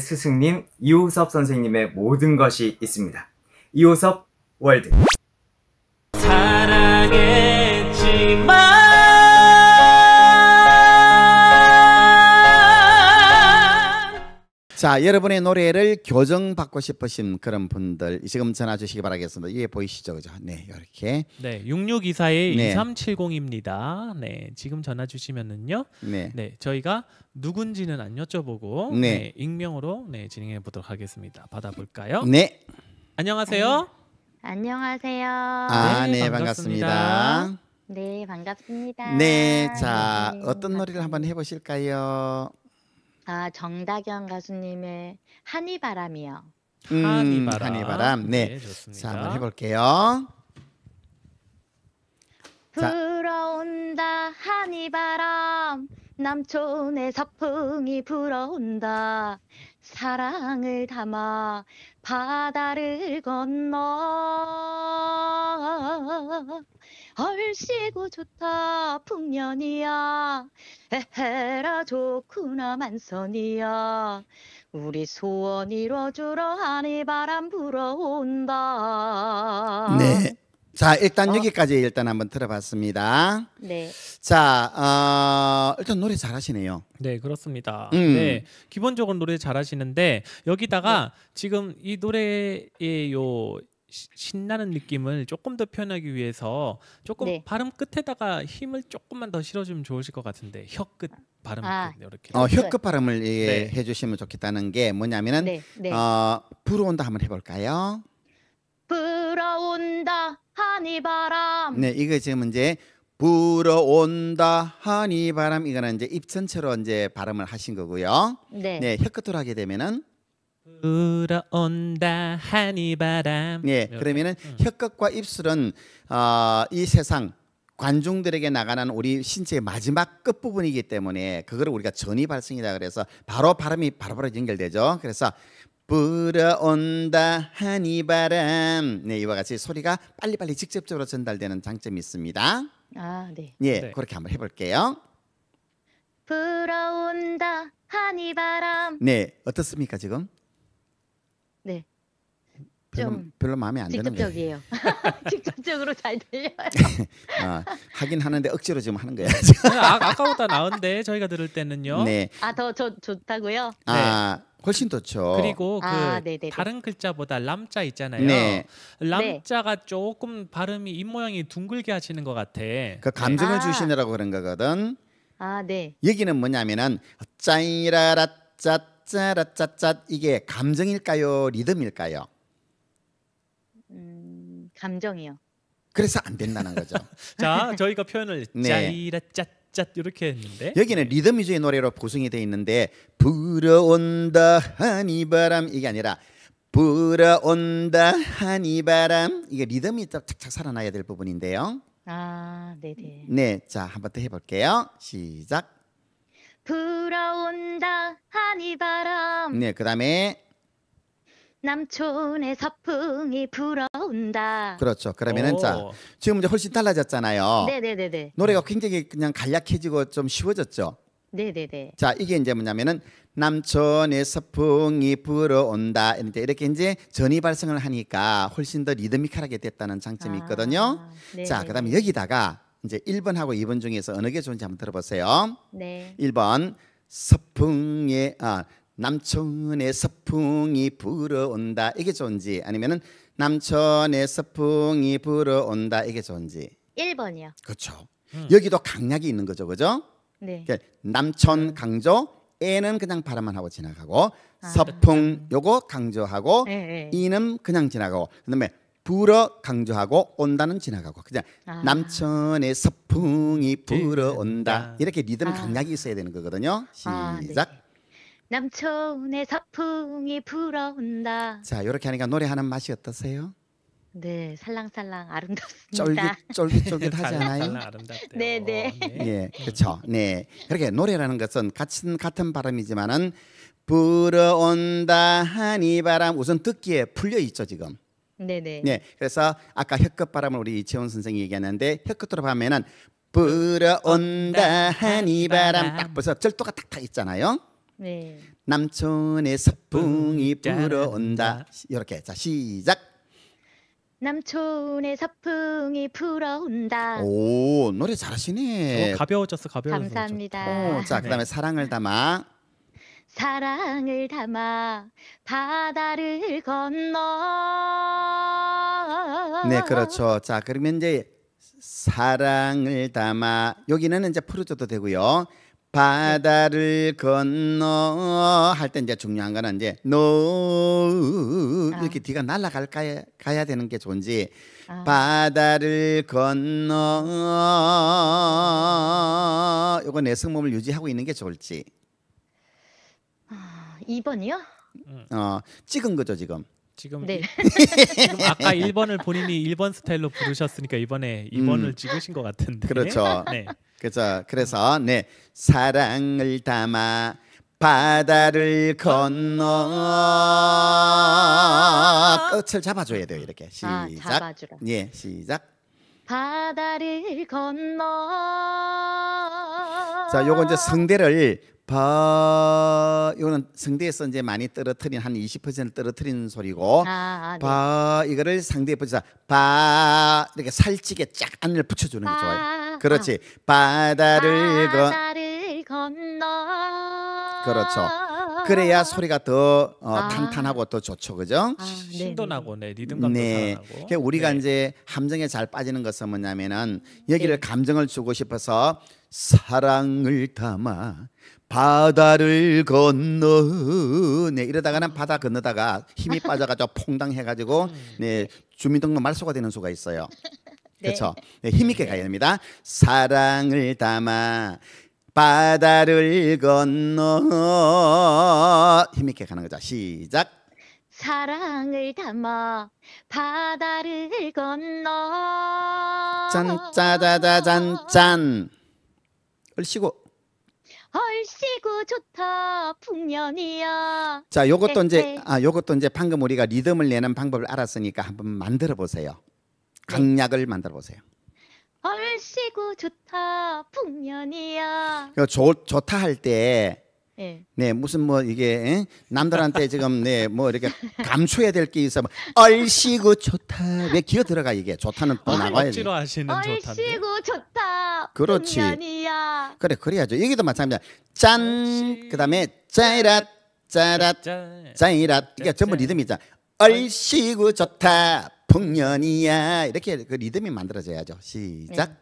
스승님 이호섭 선생님의 모든 것이 있습니다. 이호섭 월드 사랑했지만 자, 여러분의 노래를 교정받고 싶으신 그런 분들 지금 전화 주시기 바라겠습니다. 예, 보이시죠? 그죠? 네, 이렇게. 네, 6624의 네. 2370입니다. 네, 지금 전화 주시면은요. 네. 네, 저희가 누군지는 안 여쭤보고 네. 네, 익명으로 네, 진행해 보도록 하겠습니다. 받아 볼까요? 네. 안녕하세요. 안녕하세요. 아, 네, 네, 반갑습니다. 반갑습니다. 네, 반갑습니다. 네, 자, 네, 어떤 노래를 한번 해 보실까요? 아, 정다경 가수님의 한이바람이요. 음, 한이바람. 한이바람. 네. 네 좋습니다. 자, 한번 해볼게요. 불어온다 한이바람 남촌의 서풍이 불어온다 사랑을 담아 바다를 건너 얼씨구 좋다 풍년이야 에헤라 좋구나 만선이야 우리 소원 이뤄주러 하니 바람 불어온다 네. 자 일단 어? 여기까지 일단 한번 들어봤습니다. 네. 자 어, 일단 노래 잘하시네요. 네 그렇습니다. 음. 네 기본적으로 노래 잘하시는데 여기다가 네. 지금 이 노래의 요 신나는 느낌을 조금 더 표현하기 위해서 조금 네. 발음 끝에다가 힘을 조금만 더 실어주면 좋으실 것 같은데 혀끝 발음 아. 이렇게 어, 혀끝 발음을 예, 네. 해주시면 좋겠다는 게 뭐냐면은 네, 네. 어, 불어온다 한번 해볼까요? 불어온다 하니 바람. 네, 이거 지금 이제 불어온다 하니 바람 이거는 이제 입천체로 이제 발음을 하신 거고요. 네, 혀끝으로 네, 하게 되면은 불어온다 하니바람. 예, 네. 그러면은 혀끝과 음. 입술은 어, 이 세상 관중들에게 나가는 우리 신체의 마지막 끝 부분이기 때문에 그걸 우리가 전이 발성이다 그래서 바로 발음이 바로바로 바로 연결되죠. 그래서 불어온다 하니바람. 네, 이와 같이 소리가 빨리빨리 직접적으로 전달되는 장점이 있습니다. 아, 네. 예, 네. 그렇게 한번 해볼게요. 불어온다 하니바람. 네, 어떻습니까 지금? 네. 별로, 좀 별로 마음에 안 직접적이에요. 직접적으로 잘 들려요. 아, 하긴 하는데 억지로 지금 하는 거예요. 아, 까보다 나은데 저희가 들을 때는요. 네. 아더 좋다고요? 아 네. 훨씬 좋죠. 그리고 그 아, 네, 네, 다른 글자보다 람자 있잖아요. 네. 람자가 네. 조금 발음이 입 모양이 둥글게 하시는 것 같아. 그 감정을 아. 주시느라고 그런 거거든. 아 네. 여기는 뭐냐면은 짜이라라 짜 짜라짜짜 이게 감정일까요? 리듬일까요? 음, 감정이요. 그래서 안 된다는 거죠. 자, 저희가 표현을 짜이라짜짜 이렇게 했는데 여기는 리듬 위주의 노래로 구성이 돼 있는데 불어온다 하니 바람 이게 아니라 불어온다 하니 바람 이게 리듬이 착착 살아나야 될 부분인데요. 아, 네네. 네, 자 한 번 더 해볼게요. 시작. 불어온다 하니바람 네, 그다음에 남촌의 서풍이 불어온다. 그렇죠. 그러면은 자 지금 이제 훨씬 달라졌잖아요. 네네네네. 네, 네, 네. 노래가 굉장히 그냥 간략해지고 좀 쉬워졌죠. 네네네. 자 이게 이제 뭐냐면은 남촌의 서풍이 불어온다 이제 이렇게 이제 전이 발성을 하니까 훨씬 더 리드미컬하게 됐다는 장점이 아, 있거든요. 아, 자 그다음에 여기다가 이제 1번하고 2번 중에서 어느 게 좋은지 한번 들어보세요. 네. 1번 서풍의아남촌의 서풍이 불어온다 이게 좋은지 아니면은 남천의 서풍이 불어온다 이게 좋은지. 1번이요. 그렇죠. 음. 여기도 강약이 있는 거죠, 그죠? 네. 그 그러니까 남천 네. 강조 에는 그냥 바람만 하고 지나가고 아. 서풍 요거 강조하고 네, 네. 이는 그냥 지나가고 그다음에 불어 강조하고 온다는 지나가고 그냥 아. 남천의 서풍이 불어온다 네. 이렇게 리듬 아. 강약이 있어야 되는 거거든요. 아, 네. 시작. 네. 남촌의 서풍이 불어온다. 자, 이렇게 하니까 노래하는 맛이 어떠세요? 네, 살랑살랑 아름답습니다. 쫄깃 쫄깃쫄깃하지 않아요? 네, 네, 네. 예, 그렇죠. 네, 그렇게 노래라는 것은 같은 같은 발음이지만은 불어온다 하니 바람 우선 듣기에 풀려 있죠 지금. 네네. 네, 그래서 아까 혀끝 바람을 우리 이채원 선생이 얘기하는데 혀끝으로 하면은 불어온다 어, 하니 바람 딱 벌써 절도가 딱딱 있잖아요. 네. 남촌의 서풍이 음, 불어온다. 이렇게 자 시작. 남촌의 서풍이 불어온다. 오 노래 잘하시네. 가벼워졌어 가벼워졌어. 감사합니다. 오, 어, 자 그다음에 네. 사랑을 담아. 사랑을 담아 바다를 건너. 네, 그렇죠. 자, 그러면 이제 사랑을 담아 여기는 이제 프루저도 되고요. 바다를 건너 할 때 이제 중요한 거는 이제 노 아. 이렇게 뒤가 날아갈 가야, 가야 되는 게 좋은지 아. 바다를 건너 아. 요거 내 성몸을 유지하고 있는 게 좋을지 2번이요? 어, 찍은 거죠 지금. 지금, 네. 지금 아까 1번을 본인이 1번 스타일로 부르셨으니까 이번에 2번을 음. 찍으신 것 같은데. 그렇죠. 네. 그렇죠. 그래서 네 사랑을 담아 바다를 건너 끝을 잡아줘야 돼요 이렇게 아, 시작. 아, 예 시작. 바다를 건너. 자, 요거 이제 성대를 바 이거는 성대에서 이제 많이 떨어뜨린 한 20% 떨어뜨린 소리고 아, 아, 네. 이거를 상대에 붙여서 바 이렇게 살찌게 쫙 안을 붙여주는 게 좋아요. 어. 그렇지 바다를, 바다를 건... 건너 그렇죠. 그래야 소리가 더 어, 아. 탄탄하고 더 좋죠, 그죠? 아, 네, 네. 신도 나고, 네, 리듬감도 네. 나고 그러니까 우리가 네. 이제 함정에 잘 빠지는 것은 뭐냐면은 네. 여기를 네. 감정을 주고 싶어서 사랑을 담아 바다를 건너 네 이러다가는 바다 건너다가 힘이 빠져가지고 퐁당 해가지고 음. 네 주민등록 말소가 되는 수가 있어요. 그렇죠? 네, 힘있게 네. 가야 됩니다. 사랑을 담아 바다를 건너 힘있게 가는 거죠. 시작. 사랑을 담아 바다를 건너 짠짜자자잔짠 얼씨고 아이고 좋다 풍년이야. 자, 요것도 이제 아, 요것도 이제 방금 우리가 리듬을 내는 방법을 알았으니까 한번 만들어 보세요. 네. 강약을 네. 만들어 보세요. 얼씨구 좋다 풍년이야. 좋, 좋다 할때 예. 네. 무슨 뭐 이게 남들한테 지금 네뭐 이렇게 감추어야 될 게 있어. 뭐 얼씨구 좋다. 왜 기어 들어가 이게 좋다는 또 나와야 돼. 얼씨구 좋다. 그렇지. 인간야 그래 그래야죠. 여기도 마찬가지짠 그다음에 짜이랏 짜랏 짜이랏 이게 그러니까 전부 리듬이잖 얼씨구 좋다. 풍년이야 이렇게 그 리듬이 만들어져야죠. 시작. 네.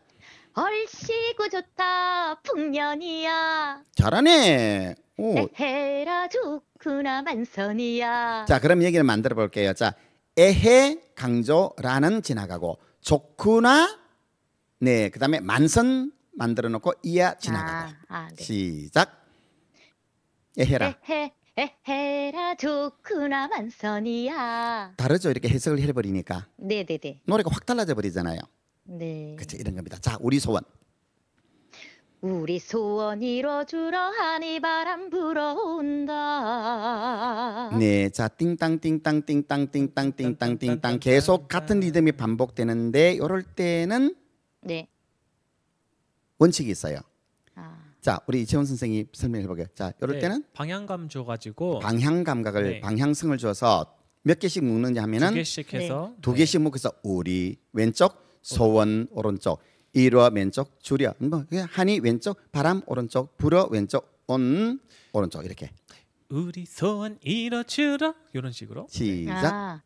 얼씨구 좋다 풍년이야 잘하네. 오. 에헤라 좋구나 만선이야 자, 그럼 얘기를 만들어 볼게요. 자, 에헤 강조라는 지나가고 좋구나 네, 그다음에 만선 만들어 놓고 이야 지나가고. 아, 아, 네. 시작. 에헤라. 에헤 에헤라 좋구나 만선이야 다르죠. 이렇게 해석을 해 버리니까 네네네 네. 노래가 확 달라져 버리잖아요. 네. 그렇죠. 이런 겁니다. 자, 우리 소원. 우리 소원 이뤄주러 하니 바람 불어온다. 네, 자 띵땅 띵땅 띵땅 띵땅 띵땅 띵땅 계속 같은 리듬이 반복되는데 이럴 때는 네. 원칙이 있어요. 아. 자, 우리 이채원 선생이 설명해 볼게요. 자, 이럴 네, 때는 방향감 줘가지고 방향 감각을 네. 방향성을 줘서 몇 개씩 묶느냐 하면은 두 개씩 해서 두 네. 개씩 묶어서 우리 왼쪽 소원 오른쪽 일어 왼쪽 주려 뭐 한이 왼쪽 바람 오른쪽 불어 왼쪽 온 오른쪽 이렇게 우리 소원 이뤄 주러 이런 식으로 시작 아,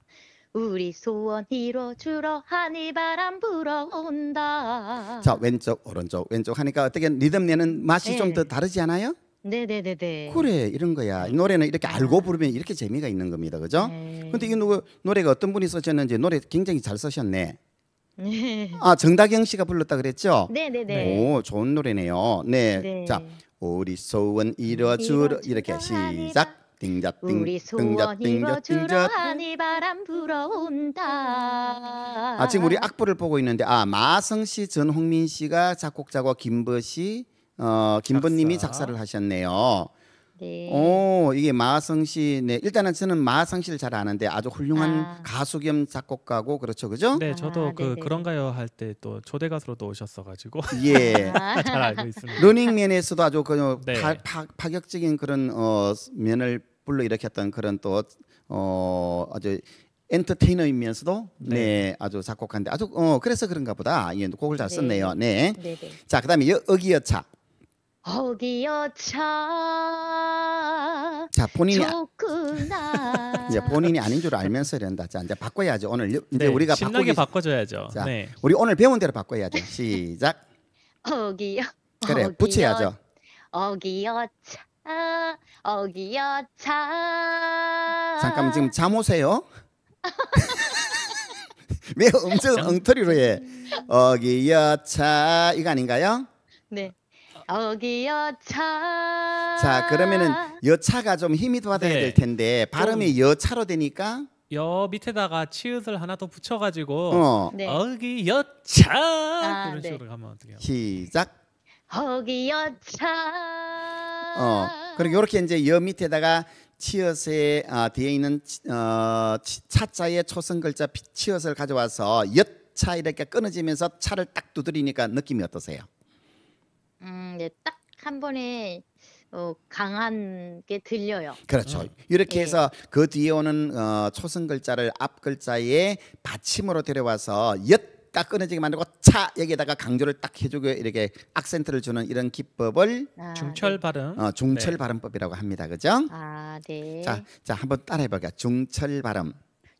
우리 소원 이뤄 주러 하늘 바람 불어온다 자 왼쪽 오른쪽 왼쪽 하니까 어떻게 리듬 내는 맛이 네. 좀더 예. 다르지 않아요? 네네네네. 그래 이런 거야. 이 노래는 이렇게 알고 부르면 이렇게 재미가 있는 겁니다. 그죠? 네. 근데 이 노래가 어떤 분이 써셨는지 노래 굉장히 잘써셨네 네. 아 정다경 씨가 불렀다 그랬죠? 네네네. 네, 네. 오 좋은 노래네요. 네. 네. 자 우리 소원 이뤄주러 이렇게 시작. 띵작 우리 소원 띵작 띵작 이뤄주러 띵작. 하늘 바람 불어온다. 아 지금 우리 악보를 보고 있는데 아 마성 씨, 전홍민 씨가 작곡자고 김버 씨, 어 김버님이 작사. 작사를 하셨네요. 네. 오, 이게 마하성 씨, 네. 일단은 저는 마하성 씨를 잘 아는데 아주 훌륭한 아. 가수 겸 작곡가고 그렇죠, 그죠? 네, 저도 아, 그 그런가요 할 때 또 초대 가수로도 오셨어가지고 예, 아. 잘 알고 있습니다. 러닝맨에서도 아주 그 네. 파, 파, 파격적인 그런 어, 면을 불러 일으켰던 그런 또 어, 아주 엔터테이너이면서도 네. 네. 아주 작곡한데 아주 어 그래서 그런가 보다 예 곡을 잘 네. 썼네요 네자 네. 그다음에 여, 어기여차 어디여차 자 본인이 아- 좋구나 이제 본인이 아닌 줄 알면서 이런다 자 이제 바꿔야죠 오늘 이제 네, 우리가 신나게 바꾸기... 바꿔줘야죠 자 네. 우리 오늘 배운 대로 바꿔야죠 시작 어기여 그래 어기여, 붙여야죠 어기여차 어기여차 잠깐만 지금 잠 오세요 왜 엄청 엉터리로 해 어기여차 이거 아닌가요 네 여기 여차. 자 그러면은 여차가 좀 힘이 받아야 네. 될 텐데 발음이 여차로 되니까 여 밑에다가 치읓을 하나 더 붙여가지고 어. 네. 어기 여차 아, 이런 네. 식으로 가면 어떻게 시작. 어기 여차. 어 그리고 이렇게 이제 여 밑에다가 치읓에 어, 뒤에 있는 어, 차자의 초성 글자 치읓을 가져와서 엿차 이렇게 끊어지면서 차를 딱 두드리니까 느낌이 어떠세요? 네, 음, 딱한 번에 어, 강한 게 들려요. 그렇죠. 음. 이렇게 해서 예. 그 뒤에 오는 어, 초승 글자를 앞 글자에 받침으로 데려와서 엿 딱 끊어지게 만들고 차 여기에다가 강조를 딱 해주고 이렇게 악센트를 주는 이런 기법을 아, 네. 중철 네. 발음. 어, 중철 네. 발음법이라고 합니다. 그죠? 아 네. 자, 자 한번 따라해볼게요. 중철 발음.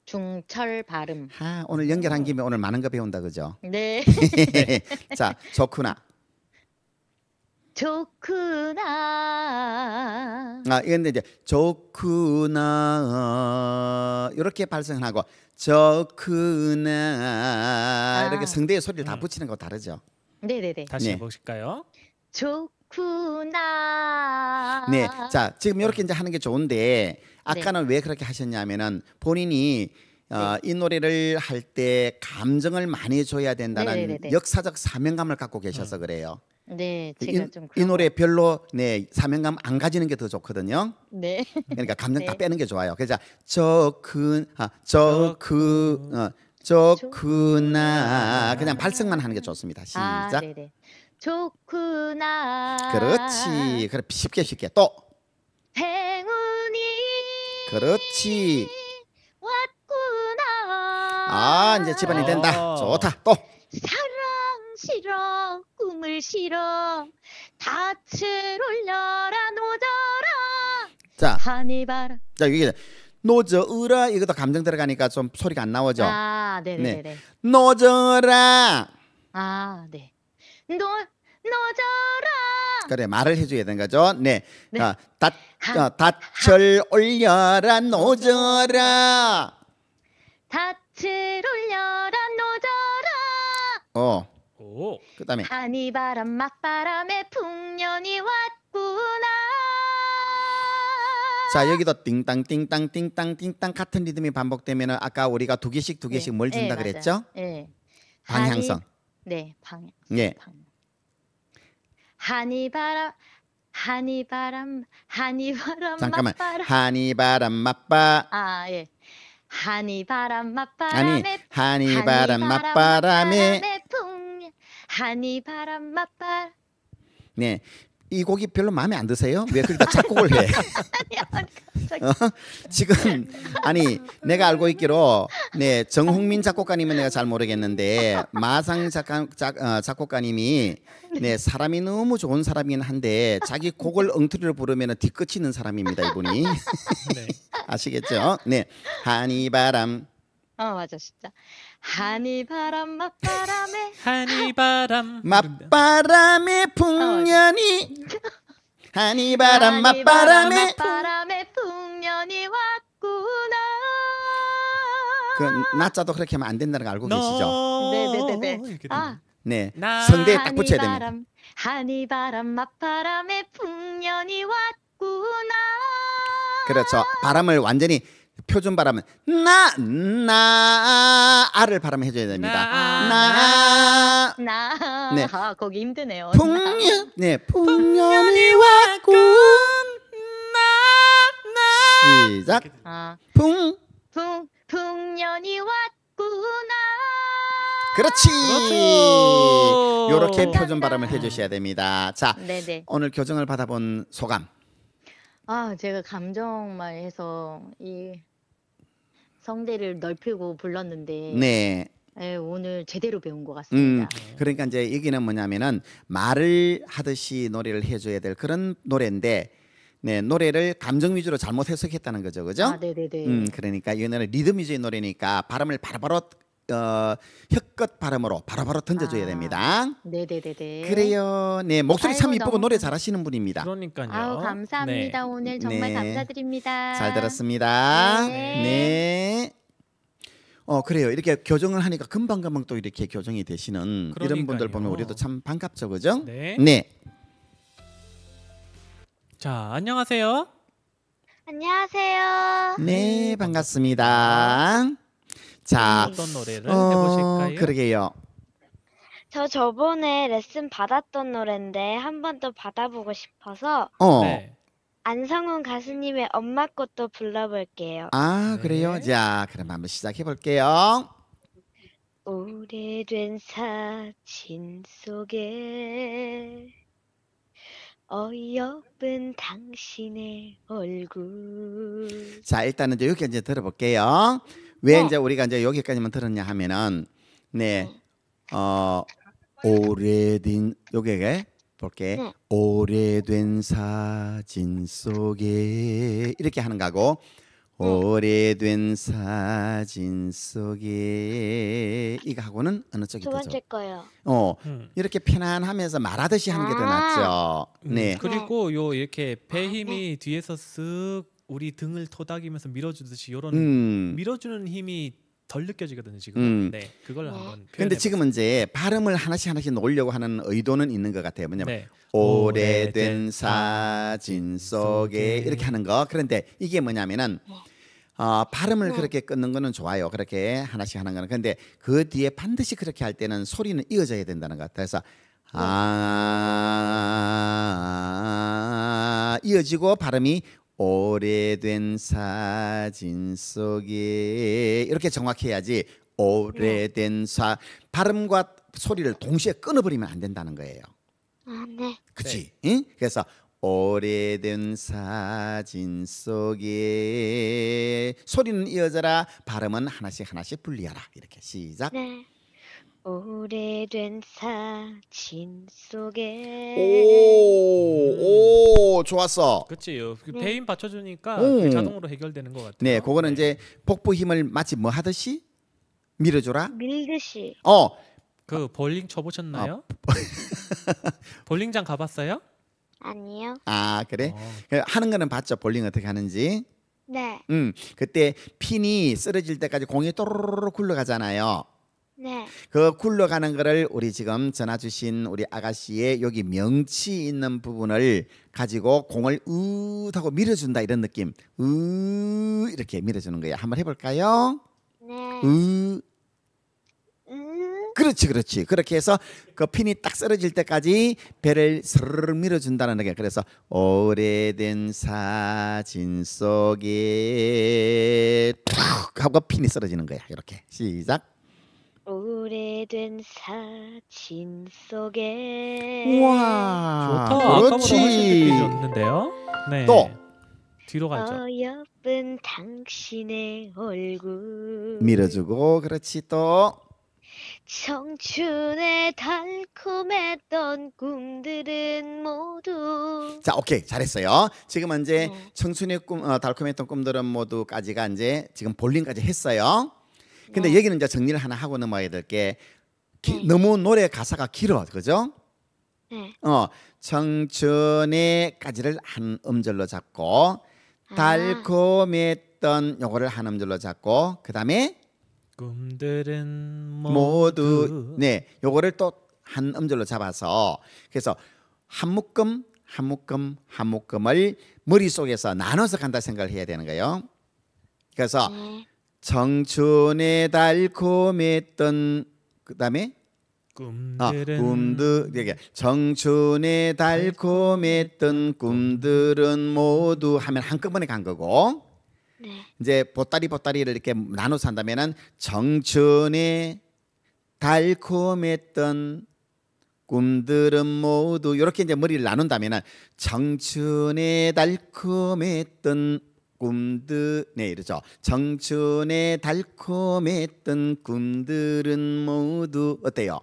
중철 발음. 아 오늘 연결한 김에 오늘 많은 거 배운다 그죠? 네. 자 좋구나. 좋구나. 아, 이건 이제 좋구나 이렇게 발성하고 좋구나 아. 이렇게 성대의 소리를 다 음. 붙이는 거 다르죠. 네네네. 다시 네. 해보실까요? 좋구나. 네, 자 지금 이렇게 이제 하는 게 좋은데 아까는 네. 왜 그렇게 하셨냐면은 본인이 어, 네. 이 노래를 할 때 감정을 많이 줘야 된다는 네네네. 역사적 사명감을 갖고 계셔서 음. 그래요. 음. 네, 제가 이, 좀 그런... 이 노래 별로 네 사명감 안 가지는 게 더 좋거든요. 네. 그러니까 감정 네. 다 빼는 게 좋아요. 그래서 저큰 아 저그 어, 좋구나 그냥 발성만 하는 게 좋습니다. 아, 시작. 아, 네네. 좋구나. 그렇지. 그래 쉽게 쉽게 또. 행운이. 그렇지. 왔구나. 아 이제 집안이 된다. 아. 좋다. 또. 사 싫어 꿈을 싫어 닻을 올려라 노져라 자 하늘 바라 자 이게 노져으라 이것도 감정 들어가니까 좀 소리가 안 나오죠 아네네노져라 네. 네, 네. 아네 노노져라 그래 말을 해줘야 되는 거죠 네, 네. 어, 다, 어, 올려라 노져라 닻을 올려라 노져라어 그다음에 한이바람 맞바람에 풍년이 왔구나. 자 여기도 띵땅 띵땅 띵땅 띵땅 같은 리듬이 반복되면 아까 우리가 두 개씩 두 개씩 네. 뭘 네, 준다 네, 그랬죠? 네. 방향성. 한이, 네 방향. 예. 방향. 바람 한이바람 한이바람 잠깐만 맞바람. 한이바람 맞바. 아 예. 한이바람 맞바람에 아니 한이바람, 맞바람에 풍 하니 바람 맛발. 네. 이 곡이 별로 마음에 안 드세요? 왜 그러다 그러니까 작곡을 해? 어? 지금 아니 내가 알고 있기로 네 정홍민 작곡가님은 내가 잘 모르겠는데 마상 작가, 작, 어, 작곡가님이 네 사람이 너무 좋은 사람이긴 한데 자기 곡을 엉터리로 부르면 뒤끝이는 사람입니다 이분이 네. 아시겠죠? 네 한이 바람 어 맞아 진짜 한니 바람 맞바람에 하니 바람 맞바람에 풍년이 하니 바람 맞바람에 바람에 풍년이 왔구나. 그 낮자도 그렇게 하면 안 된다는 걸 알고 계시죠? 네네네네. 네, 네, 네. 아, 네. 성대에 딱 붙여야 됩니다. 하니 바람 맞바람에 풍년이 왔구나. 그렇죠. 바람을 완전히 표준 발음은 나, 나, 아를 발음해 줘야 됩니다. 나, 나. 네. 아, 거기 힘드네요. 풍년, 네, 풍년이 왔군. 나, 나. 시작. 아. 풍. 풍, 풍년이 왔구나. 그렇지. 그렇죠. 요렇게 표준 발음을 해 주셔야 됩니다. 자, 네네. 오늘 교정을 받아본 소감. 아, 제가 감정만 해서 이 성대를 넓히고 불렀는데 네. 예, 오늘 제대로 배운 것 음, 같습니다. 네. 그러니까 이제 얘기는 뭐냐면은 말을 하듯이 노래를 해줘야 될 그런 노래인데, 네 노래를 감정 위주로 잘못 해석했다는 거죠, 그죠? 아, 음, 네네네. 그러니까 이거는 리듬 위주의 노래니까 발음을 바로바로 어, 혀끝 발음으로 바로바로 던져줘야 아, 됩니다. 네네네네. 그래요. 네 목소리 아이고, 참 이쁘고 너무- 노래 잘하시는 분입니다. 그러니까요. 아우 감사합니다. 네. 오늘 정말 네. 감사드립니다. 잘 들었습니다. 네. 네. 어 그래요. 이렇게 교정을 하니까 금방 금방 또 이렇게 교정이 되시는 이런 분들 그러니까요. 보면 우리도 참 반갑죠, 그죠? 네. 네. 자, 안녕하세요. 안녕하세요. 네, 네 반갑습니다. 자, 어떤 노래를 어, 해보실까요? 그러게요. 저 저번에 레슨 받았던 노래인데 한 번 더 받아보고 싶어서 어, 네. 안성훈 가수님의 엄마 꽃도 불러볼게요. 아, 그래요. 네. 자, 그럼 한번 시작해 볼게요. 오래된 사진 속에 어여쁜 당신의 얼굴 자, 일단은 이제 여기 이제 들어볼게요. 왜 어. 이제 우리가 이제 여기까지만 들었냐 하면은 네. 어, 어 오래된 여기에 볼게. 네. 오래된 사진 속에 이렇게 하는 거고 네. 오래된 사진 속에 이거 하고는 어느 쪽이 두 번째 되죠? 요어 음. 이렇게 편안하면서 말하듯이 하는 게더 아. 낫죠. 네. 음, 그리고 요 이렇게 배 힘이 아, 네. 뒤에서 쓱 우리 등을 토닥이면서 밀어주듯이 이런 음. 밀어주는 힘이 덜 느껴지거든요 지금. 음. 네, 그걸 와. 한번. 그런데 지금은 이제 발음을 하나씩 하나씩 놓으려고 하는 의도는 있는 것 같아요. 뭐냐면 네. 오래된 사진 속에 이렇게 하는 거. 그런데 이게 뭐냐면은. 어, 발음을 어. 그렇게 끊는 거는 좋아요. 그렇게 하나씩 하는 거는. 근데 그 뒤에 반드시 그렇게 할 때는 소리는 이어져야 된다는 것같아서 아, 이어지고 발음이 오래된 사진 속에 이렇게 정확해야지 오래된 사 발음과 소리를 동시에 끊어버리면 안 된다는 거예요. 아, 네. 그치? 네. 응? 그래서 오래된 사진 속에 소리는 이어져라 발음은 하나씩 하나씩 분리하라 이렇게 시작. 네. 오래된 사진 속에 오, 오, 좋았어. 그치요. 그 네. 배임 받쳐주니까 음. 그 자동으로 해결되는 것 같아요. 네, 그거는 이제 네. 복부 힘을 마치 뭐 하듯이 밀어줘라. 밀듯이 어, 그 볼링 쳐보셨나요? 어. 볼링장 가봤어요? 아니요. 아 그래. 어. 그 하는 거는 봤죠. 볼링 어떻게 하는지. 네. 음, 그때 핀이 쓰러질 때까지 공이 또르르 굴러가잖아요. 네. 그 굴러가는 거를 우리 지금 전화 주신 우리 아가씨의 여기 명치 있는 부분을 가지고 공을 으 하고 밀어준다 이런 느낌. 으 이렇게 밀어주는 거예요. 한번 해볼까요? 네. 으. 그렇지, 그렇지. 그렇게 해서 그 핀이 딱 쓰러질 때까지 배를 스르르 밀어준다는 게 그래서 오래된 사진 속에 툭 하고 핀이 쓰러지는 거야. 이렇게 시작. 된 사진 속에 와 좋다. 그렇지. 아까보다 네. 또 뒤로 가죠. 어여쁜 당신의 얼굴 밀어주고 그렇지 또 청춘의 달콤했던 꿈들은 모두 자 오케이 잘했어요 지금 이제 어. 청춘의 꿈 어, 달콤했던 꿈들은 모두까지가 이제 지금 볼링까지 했어요 근데 네. 여기는 이제 정리를 하나 하고 넘어야 될게 기, 네. 너무 노래 가사가 길어, 그죠? 네. 어, 청춘의까지를 한 음절로 잡고 아. 달콤했던 요거를 한 음절로 잡고 그다음에 꿈들은 모두, 모두 네 요거를 또 한 음절로 잡아서 그래서 한 묶음 한 묶음 한 묶음을 머릿속에서 나눠서 간다 생각을 해야 되는 거예요. 그래서 네. 청춘의 달콤했던 그다음에 아, 꿈들은 아, 꿈들 정춘의 달콤했던 꿈들은 모두 하면 한꺼번에 간 거고 네. 이제 보따리 보따리를 이렇게 나눠서 한다면은 정춘의 달콤했던 꿈들은 모두 이렇게 이제 머리를 나눈다면은 정춘의 달콤했던 꿈들 네 이러죠 정춘의 달콤했던 꿈들은 모두 어때요?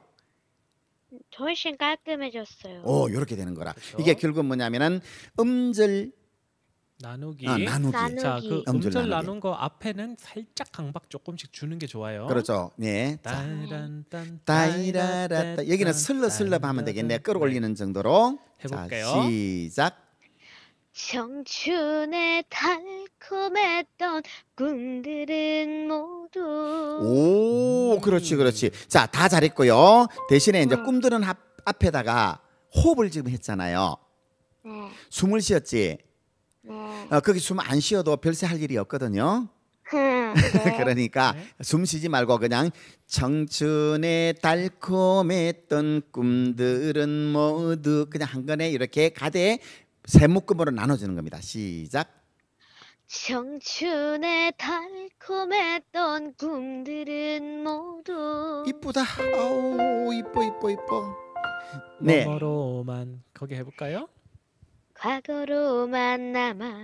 훨씬 깔끔해졌어요. 오, 어, 요렇게 되는 거라. 그쵸? 이게 결국 뭐냐면은 음절 나누기. 아, 나누기. 나누기. 자, 그 음절, 음절 나눈 나누거 앞에는 살짝 강박 조금씩 주는 게 좋아요. 그렇죠. 네. 따이라라 여기는 슬러슬럽 하면 되겠네. 네. 끌어올리는 정도로. 해볼게요. 자, 시작. 청춘의 달 달콤했던 꿈들은 모두 오, 그렇지, 그렇지. 음. 자, 다 잘했고요. 대신에 이제 음. 꿈들은 앞, 앞에다가 호흡을 지금 했잖아요. 네, 숨을 쉬었지. 네, 어, 거기 숨 안 쉬어도 별새 할 일이 없거든요. 네. 그러니까 네. 숨 쉬지 말고 그냥 청춘의 달콤했던 꿈들은 모두 그냥 한 건에 이렇게 가대 세 묶음으로 나눠주는 겁니다. 시작. 청춘의 달콤했던 꿈들은 모두 이쁘다. 아우 이뻐 이뻐 이뻐. 네. 과거로만 거기 해볼까요? 과거로만 남아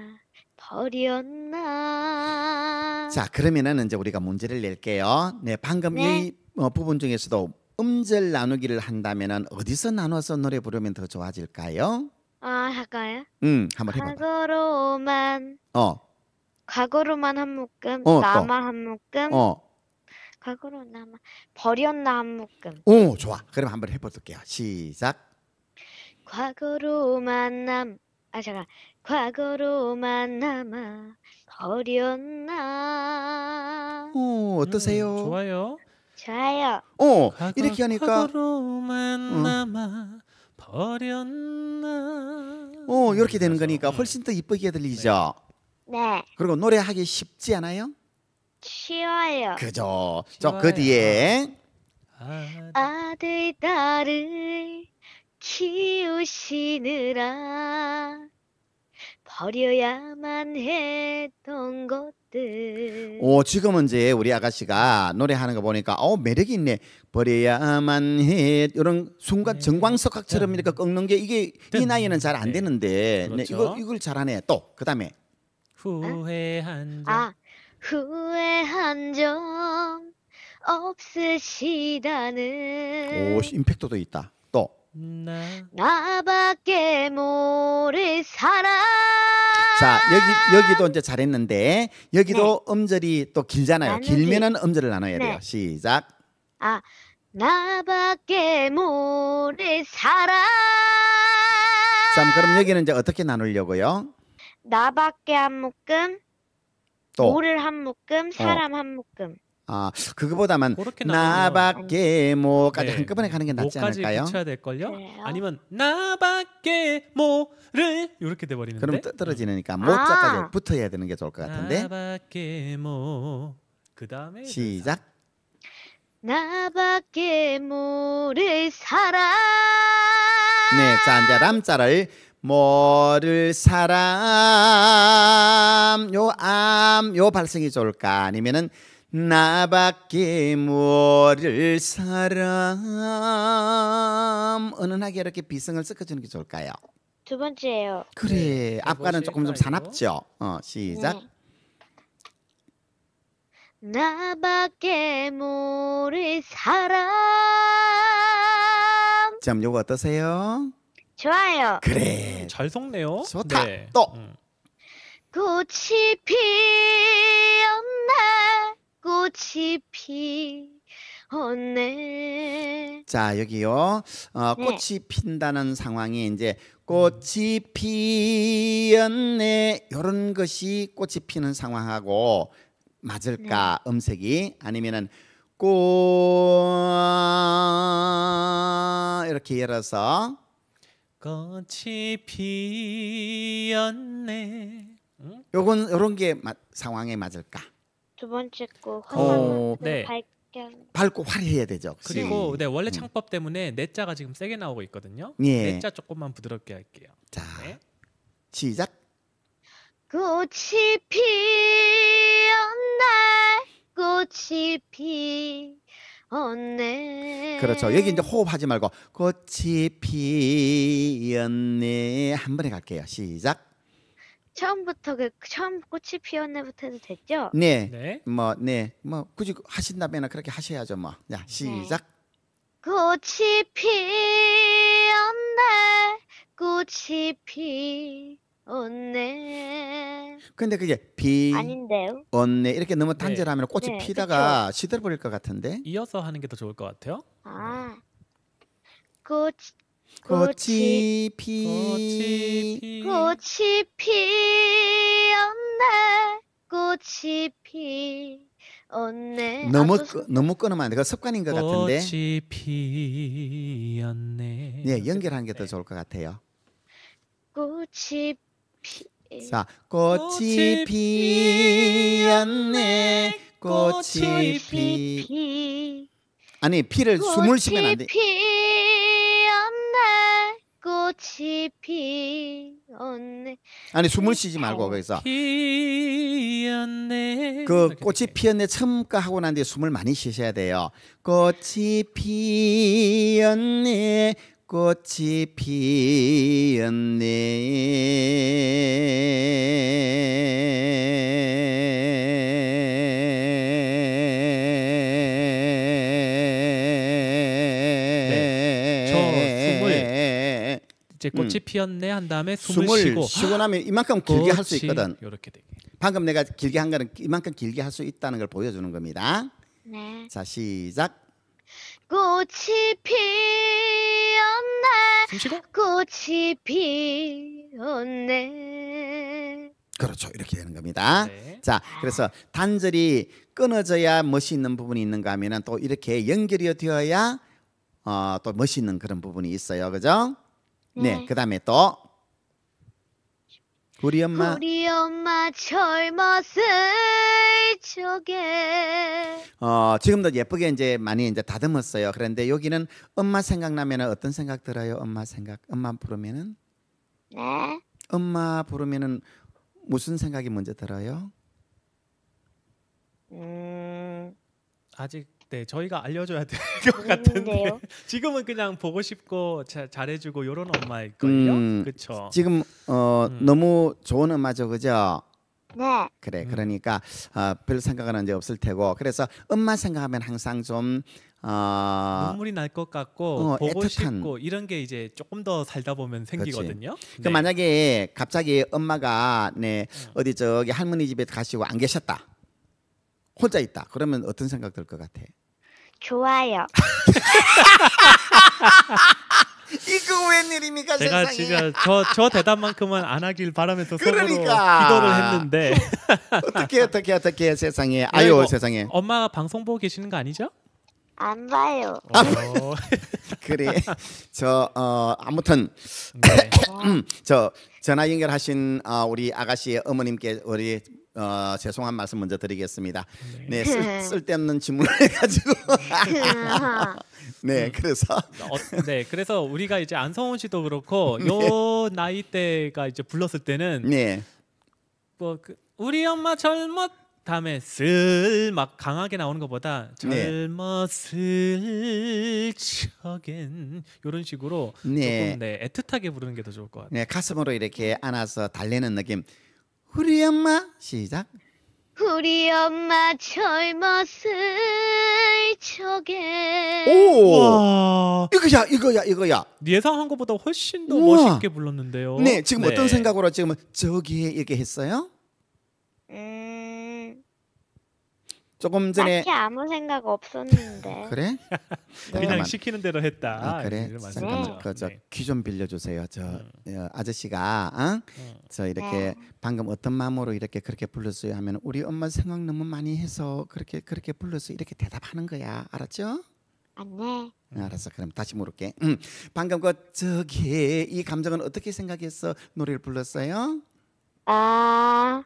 버렸나. 자 그러면은 이제 우리가 문제를 낼게요. 네 방금 네. 이 어, 부분 중에서도 음절 나누기를 한다면은 어디서 나눠서 노래 부르면 더 좋아질까요? 아 할까요? 음 한번 해봐. 과거로만. 어. 과거로만 한 묶음, 어, 남아 한 묶음, 어. 과거로 남아 버렸나 한 묶음. 오, 좋아. 그럼 한번 해볼게요. 시작. 과거로만 남, 아 잠깐, 과거로만 남아 버렸나. 오, 어떠세요? 음, 좋아요. 좋아요. 어, 과거, 이렇게 하니까. 과거로만 음. 남아 버렸나. 어, 이렇게 되는 거니까 훨씬 더 이쁘게 들리죠. 네. 네. 그리고 노래하기 쉽지 않아요? 쉬워요. 그죠. 저 그 뒤에 아, 네. 아들 딸을 키우시느라 버려야만 했던 것들. 오 지금은 이제 우리 아가씨가 노래하는 거 보니까 어 매력이 있네. 버려야만 해 이런 순간 네. 정광석학처럼 네. 이렇게 꺾는 게 이게 이나이는잘 안 되는데 네, 그렇죠. 이거 이걸 잘하네. 또 그다음에 후회한 점. 아, 후회한 점 없으시다는. 오, 임팩트도 있다. 또. 나. 나밖에 모를 사람. 자, 여기 여기도 이제 잘했는데 여기도 네. 음절이 또 길잖아요. 길면은 음절을 나눠야 네. 돼요. 시작. 아, 나밖에 모를 사람. 자, 그럼 여기는 이제 어떻게 나누려고요? 나밖에 한 묶음, 또. 모를 한 묶음, 어. 사람 한 묶음. 아, 그거보다만 나밖에 뭐까지 어. 네. 한꺼번에 가는 게 낫지 않을까요? 붙여야 될 걸요? 아니면 나밖에 뭐를 이렇게 돼 버리는데. 그럼 떠- 떨어지니까 네. 모자까지 아. 붙어야 되는 게 좋을 것 같은데. 나밖에 뭐 그다음에 시작. 나밖에 모를 사람. 네, 자 람자를 뭐를 사람 요암요 발성이 좋을까 아니면은 나밖에 뭐를 사람 은은하게 이렇게 비성을 섞어주는 게 좋을까요? 두 번째예요. 그래 네, 네 아까는 조금 좀 사납죠. 어 시작. 네. 나밖에 모를 사람. 참 요거 어떠세요? 좋아요. 그래. 잘 속네요. 좋다. 네. 또. 음. 꽃이 피었나 꽃이 피었네. 자 여기요. 어, 네. 꽃이 핀다는 상황이 이제 꽃이 피었네 이런 것이 꽃이 피는 상황하고 맞을까 네. 음색이 아니면은 꽃 이렇게 열어서 꽃이 피었네. 응? 요건 요런 게 마, 상황에 맞을까? 두 번째 거 어, 네. 밝고 그 화려해야 되죠. 그리고 네, 네 원래 음. 창법 때문에 내자가 지금 세게 나오고 있거든요. 예. 내자 조금만 부드럽게 할게요. 자, 네. 시작. 꽃이 피었네 꽃이 피 언네. 그렇죠. 여기 이제 호흡하지 말고 꽃이 피었네 한 번에 갈게요. 시작. 처음부터 그 처음 꽃이 피었네부터 해도 됐죠? 네. 네. 뭐 네. 뭐 굳이 하신다면 그렇게 하셔야죠, 뭐. 야 네. 시작. 네. 꽃이 피었네. 꽃이 피 오늘 근데 그게 비 아닌데요? 언니 이렇게 너무 네. 단절하면 꽃이 네, 피다가 시들버릴 것 같은데 이어서 하는 게 더 좋을 것 같아요. 아 네. 꽃, 꽃이 피 꽃이 피었네 꽃이 피었네 너무 아 끄- 너무 끊으면 안 돼. 그 습관인 것 같은데 꽃이 피었네. 예 네, 연결하는 게더 좋을 것 같아요. 꽃이 자, 꽃이 피었네. 꽃이 피. 아니, 피를 숨을 쉬면 안 돼. 피었네. 꽃이 피었네. 아니, 숨을 쉬지 어, 말고 거기서. 피었네. 그 꽃이 피었네 첨가 하고 난 뒤에 숨을 많이 쉬셔야 돼요. 꽃이 피었네. 꽃이 피었네. 네, 이제 음. 꽃이 음. 피었네 한 다음에 숨을, 숨을 쉬고 쉬고 나면 이만큼 길게 할 수 있거든. 이렇게 되게. 방금 내가 길게 한 거는 이만큼 길게 할 수 있다는 걸 보여주는 겁니다. 네. 자 시작. 꽃이 피었네. 숨쉬고. 꽃이 피었네. 그렇죠. 이렇게 되는 겁니다. 네. 자, 그래서 단절이 끊어져야 멋있는 부분이 있는가 하면또 이렇게 연결이 되어야 어, 또 멋있는 그런 부분이 있어요. 그죠? 네. 네. 그다음에 또 우리 엄마 우리 엄마 젊었을 적에 어 지금도 예쁘게 이제 많이 이제 다듬었어요. 그런데 여기는 엄마 생각나면 어떤 생각 들어요? 엄마 생각 엄마 부르면은 네 엄마 부르면은 무슨 생각이 먼저 들어요? 음 아직 네, 저희가 알려줘야 될것 아, 같은데 지금은 그냥 보고 싶고 자, 잘해주고 이런 엄마일 거예요 음, 그렇죠. 지금 어, 음. 너무 좋은 엄마죠, 그죠? 네. 그래, 음. 그러니까 어, 별 생각은 이제 없을 테고 그래서 엄마 생각하면 항상 좀 어, 눈물이 날 것 같고 어, 보고 애틋한. 싶고 이런 게 이제 조금 더 살다 보면 생기거든요. 그 네. 그 만약에 갑자기 엄마가 네 어. 어디 저기 할머니 집에 가시고 안 계셨다. 혼자 있다. 그러면 어떤 생각 들 것 같아? 좋아요. 이거 웬일입니까 제가 세상에. 지금 저, 저 대답만큼은 안 하길 바라면서 그러니까. 기도를 했는데 어떻게 어떻게 어떻게 세상에 아유 세상에 엄마 방송 보고 계시는 거 아니죠? 안 봐요. 아, 어. 그래. 저 어, 아무튼 네. 저 전화 연결하신 어, 우리 아가씨의 어머님께 우리 어, 죄송한 말씀 먼저 드리겠습니다. 네, 네 쓸, 데없는 질문을 해가지고. 네, 그래서 어, 네, 그래서 우리가 이제 안성훈 씨도 그렇고 네. 요 나이 대가 이제 불렀을 때는 네. 뭐그 우리 엄마 젊었 다음에 슬 막 강하게 나오는 것보다 젊었을 적엔 이런 식으로 네. 조금 네, 애틋하게 부르는 게 더 좋을 것 같아요. 네, 가슴으로 이렇게 안아서 달래는 느낌. 우리 엄마 시작. 우리 엄마 젊었을 적에 오와 이거야 이거야 이거야 예상한 것보다 훨씬 더 우와. 멋있게 불렀는데요. 네 지금 네. 어떤 생각으로 지금 저기 이렇게 했어요? 음. 조금 전에 딱히 아무 생각 없었는데. 그래? 그냥 시키는 대로 했다. 아, 그래. 잠깐만 그저 네. 귀좀 빌려주세요. 저 음. 어, 아저씨가 어? 어. 저 이렇게 네. 방금 어떤 마음으로 이렇게 그렇게 불렀어요 하면 우리 엄마 생각 너무 많이 해서 그렇게 그렇게 불렀어 이렇게 대답하는 거야. 알았죠? 안네. 알았어. 그럼 다시 물을게. 음, 방금 그 저기 이 감정은 어떻게 생각해서 노래를 불렀어요? 아.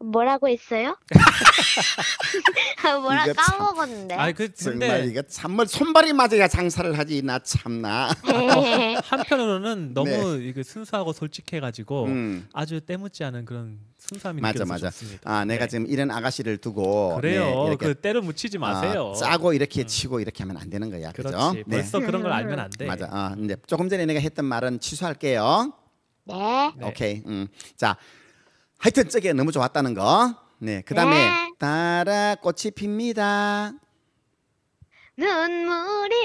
뭐라고 했어요? 아, 뭐라 이거 까먹었는데. 아그 근데 이거 참말 손발이 맞아야 장사를 하지 나 참나. 네. 한편으로는 너무 네. 이거 순수하고 솔직해가지고 음. 아주 때묻지 않은 그런 순수함이 맞아 느껴서 습니다아 내가 네. 지금 이런 아가씨를 두고 그래요. 네, 이렇게 그 때를 묻히지 아, 마세요. 아, 짜고 이렇게 음. 치고 이렇게 하면 안 되는 거야. 그렇지. 그죠? 네. 벌써 그런 걸 알면 안 돼. 맞아. 아, 근데 조금 전에 내가 했던 말은 취소할게요. 네. 오케이. 음. 자, 하여튼 저게 너무 좋았다는 거. 네, 그 다음에 네. 따라 꽃이 핍니다. 눈물이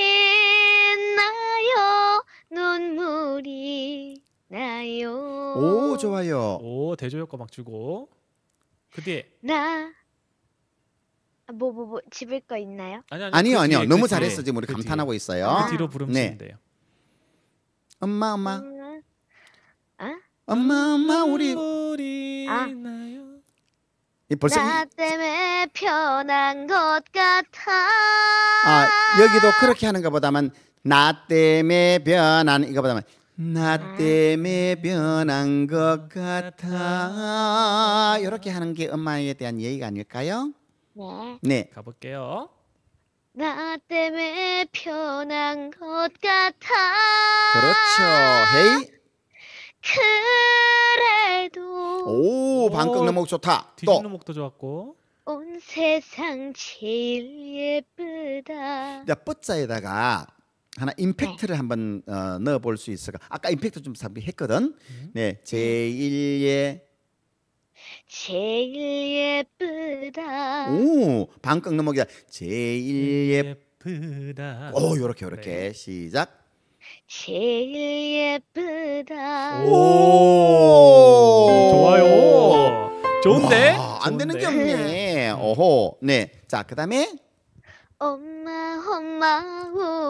나요, 눈물이 나요. 오, 좋아요. 오 대조 효과 막 주고 그뒤 나. 뭐뭐뭐 아, 뭐, 뭐, 집을 거 있나요? 아니, 아니, 아니요, 그 아니요. 그 너무 잘했어 지금 우리 그 감탄하고 있어요. 그 뒤로 부르면 네. 돼요. 엄마, 엄마, 엄마, 엄마, 우리 눈물 아. 이 벌써 나 때문에 변한 것 같아. 아 여기도 그렇게 하는가 보다만 나 때문에 변한 이거보다만 나 아. 때문에 변한 것 같아. 이렇게 하는 게 엄마에 대한 예의가 아닐까요? 네. 네. 가볼게요. 나 때문에 변한 것 같아. 그렇죠. 헤이. 그래도 오, 방금 넘목 좋다. 또. 뒤집도 좋았고. 온 세상 제일 예쁘다. 자, 뻗자에다가 하나 임팩트를 네. 한번 어, 넣어볼 수 있을까? 아까 임팩트 좀 삽입했거든. 음. 네, 제일예. 제일 예쁘다. 오, 방금 넘목기다 제일예. 예쁘다. 오, 요렇게 요렇게 네. 시작. 제일 예쁘다. 오, 좋아요. 좋은데? 와, 안 되는 게 없네. 음. 어허. 네. 자, 그다음에 엄마 엄마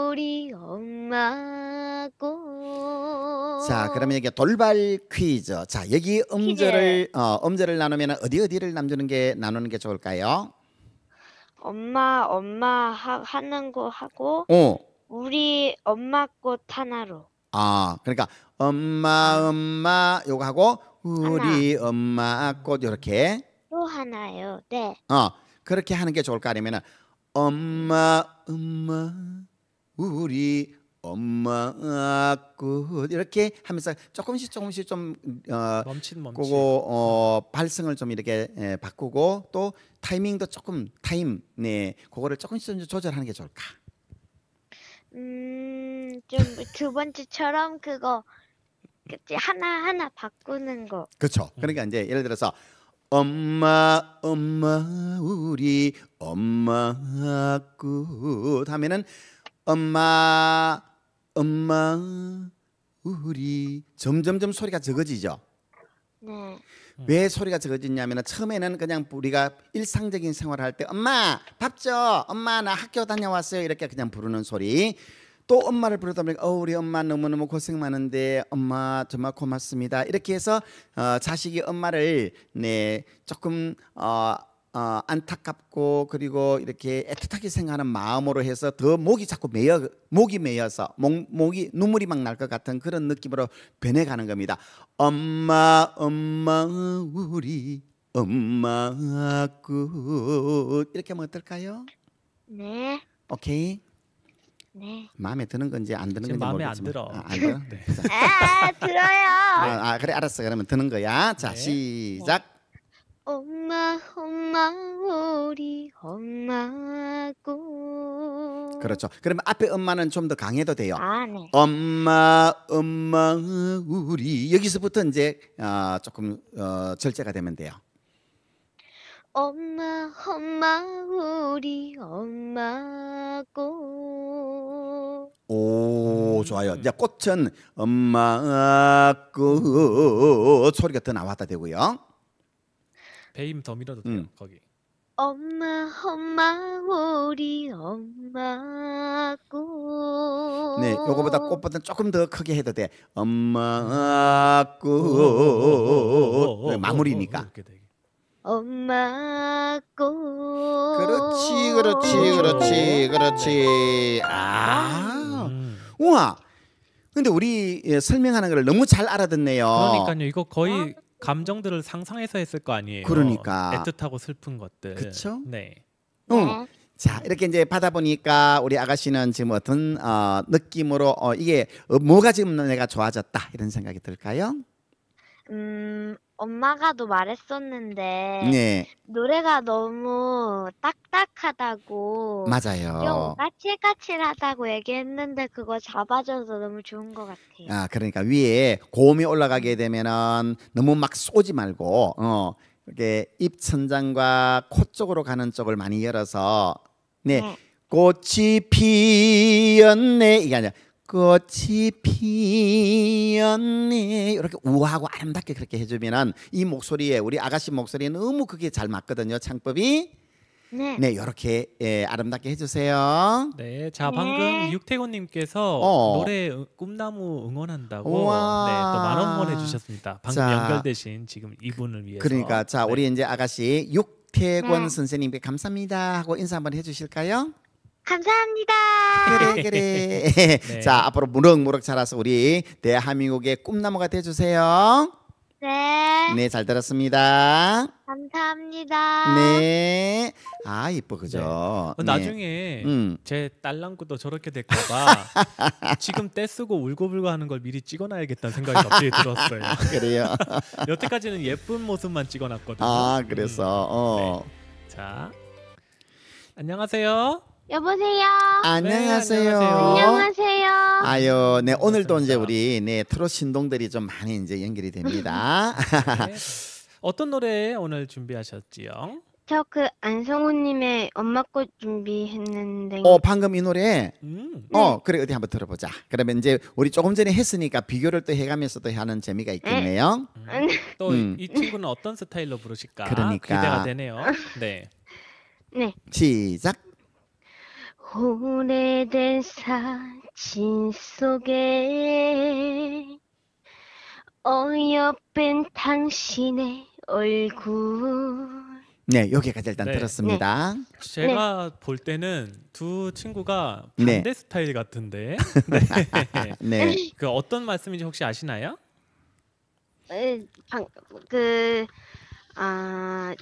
우리 엄마고 자, 그러면 여기 돌발 퀴즈. 자, 여기 음절을 어, 음절을 나누면 어디 어디를 남주는 게 나누는 게 좋을까요? 엄마 엄마 하, 하는 거 하고 어. 우리 엄마 꽃 하나로. 아, 그러니까 엄마 엄마 요거 하고 우리 엄마 꽃 요렇게. 또 하나요. 네. 어. 그렇게 하는 게 좋을까 아니면은 엄마 엄마 우리 엄마 꽃 이렇게 하면서 조금씩 조금씩 좀 어, 멈칫 멈칫. 그거 어, 발성을 좀 이렇게 에, 예, 바꾸고 또 타이밍도 조금 타임 네 그거를 조금씩 좀 조절하는 게 좋을까. 음, 좀 두 번째처럼 그거 그치 하나 하나 바꾸는 거. 그렇죠. 그러니까 이제 예를 들어서 엄마 엄마 우리 엄마 굿 하면은 엄마 엄마 우리 점점점 소리가 적어지죠. 네. 음. 왜 소리가 적어졌냐면 처음에는 그냥 우리가 일상적인 생활을 할 때 엄마 밥 줘. 엄마 나 학교 다녀왔어요. 이렇게 그냥 부르는 소리. 또 엄마를 부르다 보니까 어, 우리 엄마 너무너무 고생 많은데 엄마 정말 고맙습니다. 이렇게 해서 어, 자식이 엄마를 네 조금 어 어, 안타깝고 그리고 이렇게 애틋하게 생각하는 마음으로 해서 더 목이 자꾸 매여 목이 매여서 목, 목이 눈물이 막 날 것 같은 그런 느낌으로 변해가는 겁니다. 엄마 엄마 우리 엄마 굿 이렇게 하면 어떨까요? 네. 오케이. 네. 마음에 드는 건지 안 드는 건지 마음에 모르겠지만. 안 들어. 아, 안 들어? 네. 아, 들어요. 아, 아, 그래 알았어. 그러면 드는 거야. 자, 네. 시작. 엄마 엄마 우리 엄마고 그렇죠. 그러면 앞에 엄마는 좀 더 강해도 돼요. 아 네. 엄마 엄마 우리 여기서부터 이제 어, 조금 어, 절제가 되면 돼요. 엄마 엄마 우리 엄마고 오 음. 좋아요. 이제 꽃은 엄마 고 소리가 더 나왔다 되고요. 배임 더 밀어도 돼요 음. 거기 엄마 엄마 우리 엄마 꽃. 네, 요거보다 꽃보다 조금 더 크게 해도 돼. 엄마 꽃. 네, 마무리니까. 엄마 꽃. 그렇지, 그렇지, 그렇지, 그렇지. 아, 음. 우와. 근데 우리 설명하는 걸 너무 잘 알아듣네요. 그러니까요. 이거 거의 감정들을 상상해서 했을 거 아니에요. 그러니까. 애틋하고 슬픈 것들. 그렇죠. 네. 응. 네. 자 이렇게 이제 받아 보니까 우리 아가씨는 지금 어떤 어, 느낌으로 어, 이게 뭐가 지금 내가 좋아졌다 이런 생각이 들까요? 음 엄마가도 말했었는데 네. 노래가 너무 딱딱하다고 맞아요. 까칠까칠하다고 얘기했는데 그거 잡아줘서 너무 좋은 것 같아요. 아, 그러니까 위에 고음이 올라가게 되면은 너무 막 쏘지 말고 어, 이렇게 입 천장과 코 쪽으로 가는 쪽을 많이 열어서 네. 네. 꽃이 피었네 이게 아니라 꽃이 피었네 이렇게 우아하고 아름답게 그렇게 해주면은 이 목소리에 우리 아가씨 목소리에 너무 그게 잘 맞거든요 창법이 네, 네 이렇게 예, 아름답게 해주세요 네자 방금 네. 육태곤님께서 어. 노래 꿈나무 응원한다고 네, 또 만원원 해주셨습니다 방금 자, 연결되신 지금 이분을 위해서 그러니까 자 우리 네. 이제 아가씨 육태곤 네. 선생님께 감사합니다 하고 인사 한번 해주실까요? 감사합니다. 그래 그래. 네. 자 앞으로 무럭무럭 자라서 우리 대한민국의 꿈나무가 돼주세요. 네. 네 잘 들었습니다. 감사합니다. 네. 아 이뻐 그죠. 네. 어, 네. 나중에 음. 제 딸랑구도 저렇게 될까봐 지금 떼쓰고 울고불고 하는 걸 미리 찍어놔야겠다는 생각이 갑자기 들었어요. 그래요. 여태까지는 예쁜 모습만 찍어놨거든요. 아 그래서. 음. 어. 네. 자 안녕하세요. 여보세요. 안녕하세요. 네, 안녕하세요. 아유, 네, 네 오늘도 이제 우리 네 트롯 신동들이 좀 많이 이제 연결이 됩니다. 네. 어떤 노래 오늘 준비하셨지요? 저 그 안성우님의 엄마꽃 준비했는데. 어 방금 이 노래. 음. 어 네. 그래 어디 한번 들어보자. 그러면 이제 우리 조금 전에 했으니까 비교를 또 해가면서 또 하는 재미가 네. 있겠네요. 음. 음. 또이 음. 친구는 어떤 스타일로 부르실까? 그러니까 기대가 되네요. 네. 네. 시작. 오래된 사진 속에 어여쁜 당신의 얼굴 네, 여기까지 일단 네. 들었습니다. 제가 볼 때는 두 친구가 네. 반대 네. 스타일 같은데. 네. 네. 그 어떤 말씀인지 혹시 아시나요? 그아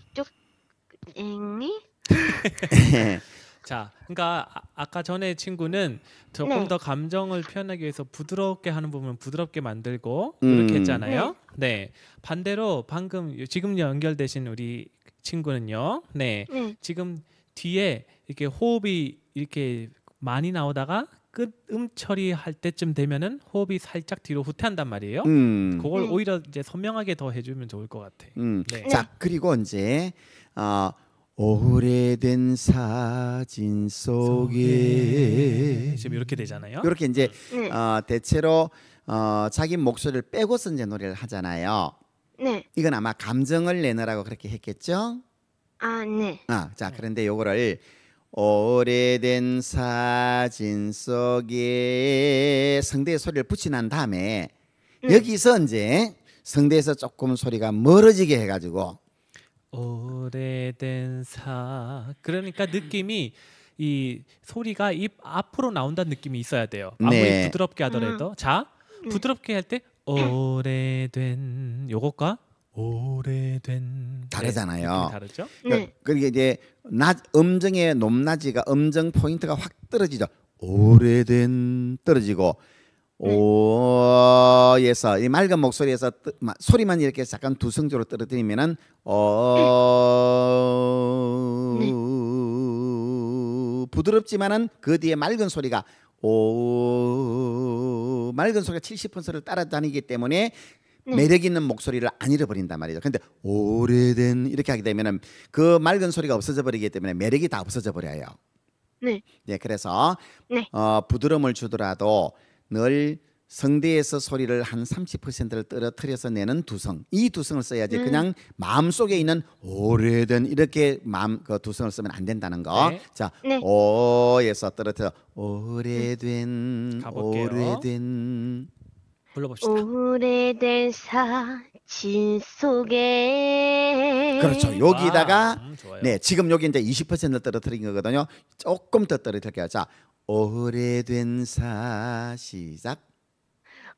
쪽앵이 자, 그러니까 아, 아까 전에 친구는 조금 네. 더 감정을 표현하기 위해서 부드럽게 하는 부분은 부드럽게 만들고 이렇게 음. 했잖아요. 네. 네. 반대로 방금 지금 연결되신 우리 친구는요. 네. 네. 지금 뒤에 이렇게 호흡이 이렇게 많이 나오다가 끝 음 처리할 때쯤 되면은 호흡이 살짝 뒤로 후퇴한단 말이에요. 음. 그걸 음. 오히려 이제 선명하게 더 해주면 좋을 것 같아. 음. 네. 자 그리고 이제 어, 오래된 사진 속에 지금 이렇게 되잖아요. 이렇게 이제 네. 어, 대체로 어, 자기 목소리를 빼고서 제 노래를 하잖아요. 네. 이건 아마 감정을 내느라고 그렇게 했겠죠? 아, 네. 아, 자 그런데 요거를 오래된 사진 속에 성대의 소리를 붙이 다음에 네. 여기서 이제 성대에서 조금 소리가 멀어지게 해가지고 오래된 사 그러니까 느낌이 이 소리가 입 앞으로 나온다는 느낌이 있어야 돼요. 아무리 네. 부드럽게 하더라도 음. 자 음. 부드럽게 할 때 오래된 요것과 오래된 다르잖아요. 다르죠. 네. 그러니까 이제 낮 음정의 높낮이가 음정 포인트가 확 떨어지죠. 오래된 떨어지고 네. 오, 에서이 맑은 목소리에서 뜨, 마, 소리만 이렇게 잠깐 두성조로 떨어뜨리면은 어 네. 부드럽지만은 그 뒤에 맑은 소리가 오 맑은 소리가 70%를 따라다니기 때문에 네. 매력 있는 목소리를 안 잃어버린단 말이죠. 근데 오래된 이렇게 하게 되면은 그 맑은 소리가 없어져 버리기 때문에 매력이 다 없어져 버려요. 네. 네, 그래서 네. 어, 부드러움을 주더라도 늘 성대에서 소리를 한 30%를 떨어뜨려서 내는 두성. 이 두성을 써야지 음. 그냥 마음속에 있는 오래된 이렇게 마음 그 두성을 쓰면 안 된다는 거. 네. 자, 네. 오에서 떨어뜨려 오래된 가볼게요. 오래된 불러봅시다. 오래된 사진 속에 그렇죠. 여기다가 아, 네, 지금 여기 이제 20%를 떨어뜨린 거거든요. 조금 더 떨어뜨릴게요. 자, 오래된 사 시작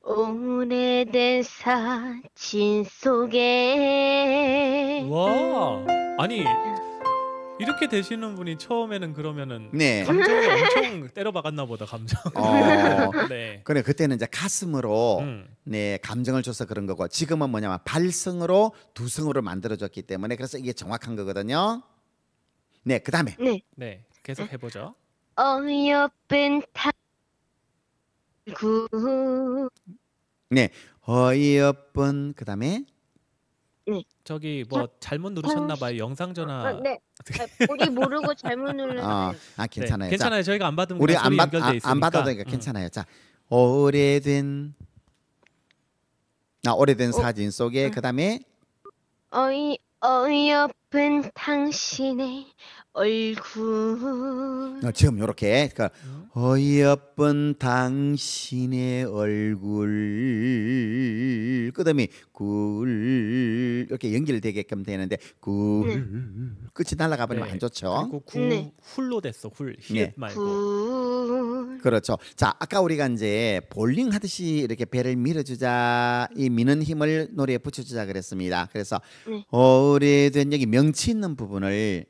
오래된 사진 속에 와 아니 이렇게 되시는 분이 처음에는 그러면은 네. 감정을 엄청 때려박았나 보다 감정. 어, 네. 그래 그때는 이제 가슴으로 음. 네 감정을 줘서 그런 거고 지금은 뭐냐면 발성으로 두성으로 만들어졌기 때문에 그래서 이게 정확한 거거든요. 네 그다음에 네, 네 계속 해보죠. 어이없은 탈구. 네, 어이없은 그다음에 네. 저기 뭐 잘못 누르셨나 봐요. 어, 영상 전화. 어, 네. 아, 네. 우리 모르고 잘못 눌렀어요. 아, 아 괜찮아요. 네, 괜찮아요. 저희가 안 받은 우리 그 안, 받, 아, 안 받아도 되니까 음. 괜찮아요. 자, 오래된 나 아, 오래된 어. 사진 속에 그다음에 어이 어이없은 당신의 얼굴. 어, 지금 요렇게 그러니까 어? 어이없은 당신의 얼굴 끝음이 굴 이렇게 연결되게끔 되는데 굴 네. 끝이 날아가 버리면 네. 안 좋죠. 그리고 구 네. 훌로 됐어 훌히 네. 말고. 그렇죠. 자 아까 우리가 이제 볼링 하듯이 이렇게 배를 밀어주자 이 미는 힘을 노래에 붙여주자 그랬습니다. 그래서 오래된 네. 여기 명치 있는 부분을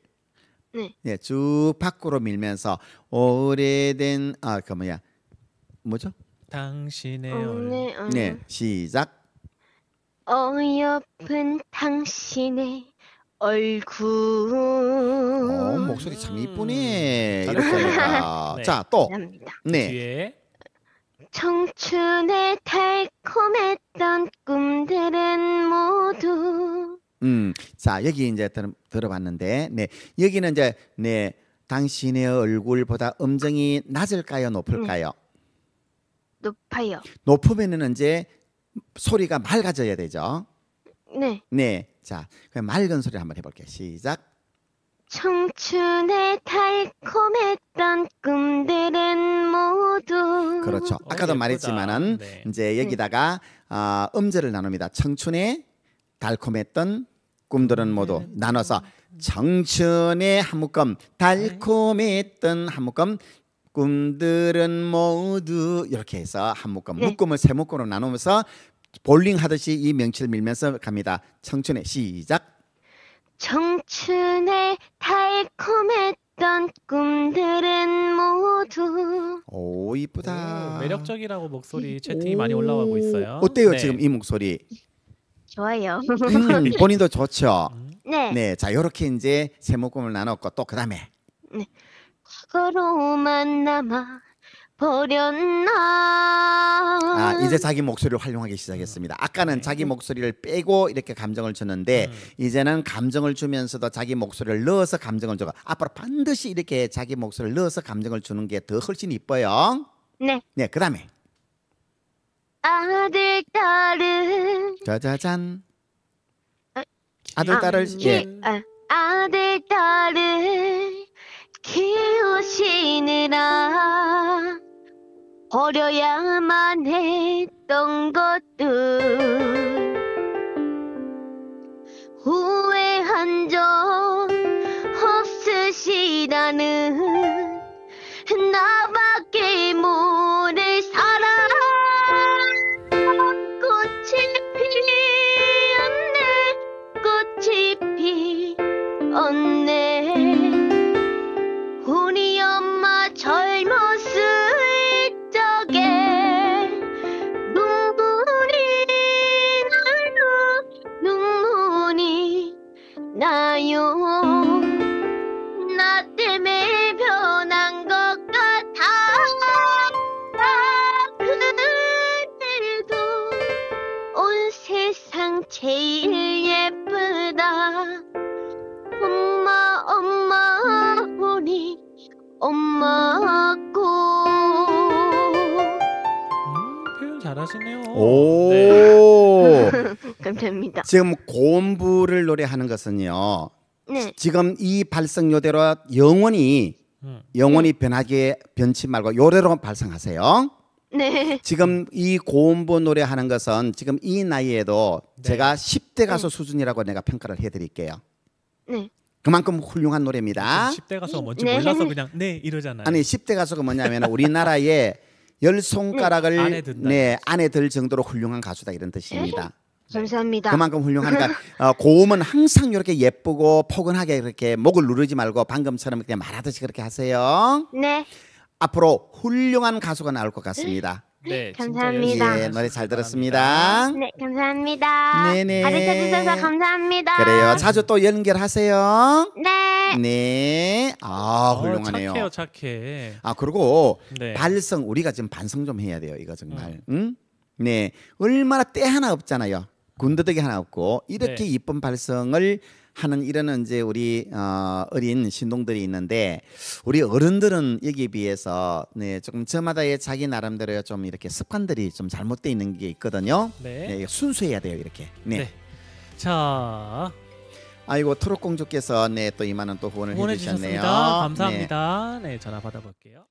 네. 예, 쭉 밖으로 밀면서 오래된 아그 뭐야 뭐죠? 당신의 얼굴. 오네 네, 시작. 어여쁜 당신의 얼굴. 어, 목소리 참 이쁘네. 음, 이렇게 네. 자 또. 네. 그 뒤에 청춘의 달콤했던 꿈들은 모두 음, 자 여기 이제 들, 들어봤는데, 네 여기는 이제 네 당신의 얼굴보다 음정이 낮을까요, 높을까요? 음. 높아요. 높으면은 이제 소리가 맑아져야 되죠. 네. 네, 자 그럼 맑은 소리 한번 해볼게요. 시작. 청춘의 달콤했던 꿈들은 모두 그렇죠. 아까도 어, 말했지만은 네. 이제 여기다가 아, 음절을 나눕니다. 청춘의 달콤했던 꿈들은 모두 나눠서 청춘의 한 묶음 달콤했던 한 묶음 꿈들은 모두 이렇게 해서 한 묶음 예. 묶음을 세 묶음으로 나누면서 볼링 하듯이 이 명치를 밀면서 갑니다. 청춘의 시작. 청춘의 달콤했던 꿈들은 모두 오 이쁘다 매력적이라고 목소리 예. 채팅이 많이 올라가고 있어요. 어때요 네. 지금 이 목소리? 좋아요. 음, 본인도 좋죠. 네. 네, 자 이렇게 이제 세 묶음을 나눴고 또 그다음에 네. 과거로만 남아 버렸나. 아 이제 자기 목소리를 활용하기 시작했습니다. 아까는 네. 자기 목소리를 빼고 이렇게 감정을 주는데 음. 이제는 감정을 주면서도 자기 목소리를 넣어서 감정을 줘 앞으로 반드시 이렇게 자기 목소리를 넣어서 감정을 주는 게 더 훨씬 이뻐요. 네. 네, 그다음에 어, 아들 딸은 짜자잔 아들 딸을 아, 예 아, 아들 딸을 키우시느라 버려야만 했던 것들 후회한 적 없으시다는 하시네요 오. 네. 감사합니다. 지금 고음부를 노래하는 것은요. 네. 지금 이 발성 요대로 영원히 음. 영원히 네. 변하게 변치 말고 요대로 발성하세요. 네. 지금 이 고음부 노래하는 것은 지금 이 나이에도 네. 제가 10대 가수 네. 수준이라고 내가 평가를 해드릴게요. 네. 그만큼 훌륭한 노래입니다. 10대 가수가 뭔지 네. 몰라서 그냥 네 이러잖아요. 아니 10대 가수가 뭐냐면 우리나라에 열 손가락을 안에, 네, 안에 들 정도로 훌륭한 가수다 이런 뜻입니다. 네. 네. 감사합니다. 그만큼 훌륭하니까 어, 고음은 항상 이렇게 예쁘고 포근하게 이렇게 목을 누르지 말고 방금처럼 그냥 말하듯이 그렇게 하세요. 네. 앞으로 훌륭한 가수가 나올 것 같습니다. 네. 네, 감사합니다. 예, 노래 잘 들었습니다. 네, 감사합니다. 네네. 가르쳐 주셔서 감사합니다. 그래요. 자주 또 연결하세요. 네. 네. 아, 어, 훌륭하네요. 착해요, 착해. 아, 그리고 네. 발성 우리가 지금 반성 좀 해야 돼요. 이거 정말. 음. 응? 네. 얼마나 때 하나 없잖아요. 군더더기 하나 없고 이렇게 네. 이쁜 발성을 하는 이런 이제 우리 어, 어린 신동들이 있는데 우리 어른들은 여기에 비해서 네, 조금 저마다의 자기 나름대로 좀 이렇게 습관들이 좀 잘못돼 있는 게 있거든요. 네. 네 순수해야 돼요 이렇게. 네. 네. 자. 아이고 트롯 공주께서 네 또 이만한 또 후원을 해주셨네요. 감사합니다. 네. 네 전화 받아볼게요.